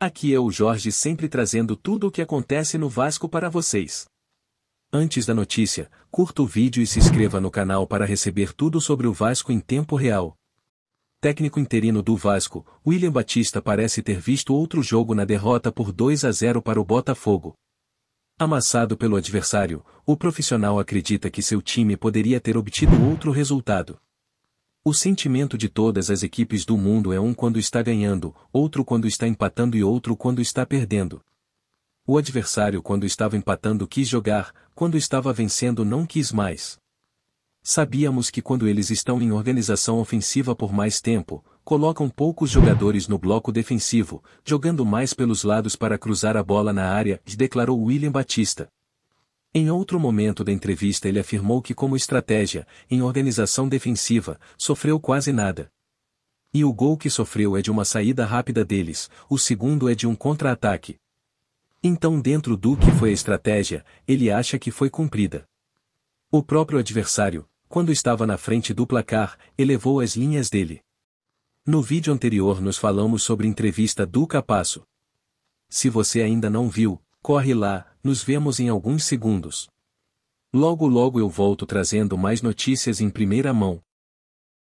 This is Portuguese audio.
Aqui é o Jorge sempre trazendo tudo o que acontece no Vasco para vocês. Antes da notícia, curta o vídeo e se inscreva no canal para receber tudo sobre o Vasco em tempo real. Técnico interino do Vasco, William Batista parece ter visto outro jogo na derrota por 2 a 0 para o Botafogo. Amassado pelo adversário, o profissional acredita que seu time poderia ter obtido outro resultado. O sentimento de todas as equipes do mundo é um quando está ganhando, outro quando está empatando e outro quando está perdendo. O adversário quando estava empatando quis jogar, quando estava vencendo não quis mais. Sabíamos que quando eles estão em organização ofensiva por mais tempo, colocam poucos jogadores no bloco defensivo, jogando mais pelos lados para cruzar a bola na área, declarou William Batista. Em outro momento da entrevista ele afirmou que como estratégia, em organização defensiva, sofreu quase nada. E o gol que sofreu é de uma saída rápida deles, o segundo é de um contra-ataque. Então dentro do que foi a estratégia, ele acha que foi cumprida. O próprio adversário, quando estava na frente do placar, elevou as linhas dele. No vídeo anterior nos falamos sobre entrevista do Capasso. Se você ainda não viu, corre lá, nos vemos em alguns segundos. Logo logo eu volto trazendo mais notícias em primeira mão,